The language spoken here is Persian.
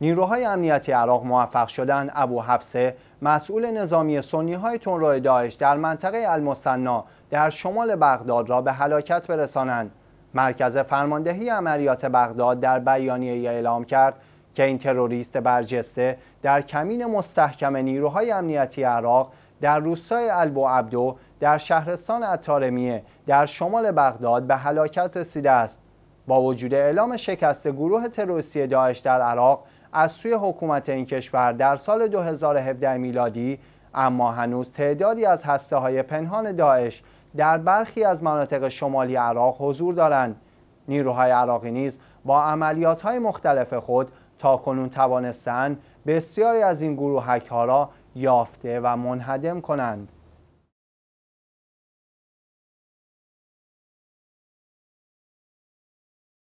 نیروهای امنیتی عراق موفق شدن ابو حفصه مسئول نظامی سنی های تون داعش در منطقه المصنا در شمال بغداد را به هلاکت برسانند مرکز فرماندهی عملیات بغداد در بیانیه اعلام کرد که این تروریست برجسته در کمین مستحکم نیروهای امنیتی عراق در روستای البو عبدو در شهرستان اتارمیه در شمال بغداد به هلاکت رسیده است با وجود اعلام شکست گروه تروریستی داعش در عراق از سوی حکومت این کشور در سال 2017 میلادی اما هنوز تعدادی از هسته های پنهان داعش در برخی از مناطق شمالی عراق حضور دارند نیروهای عراقی نیز با عملیات های مختلف خود تا کنون توانستند بسیاری از این گروهک ها را یافته و منهدم کنند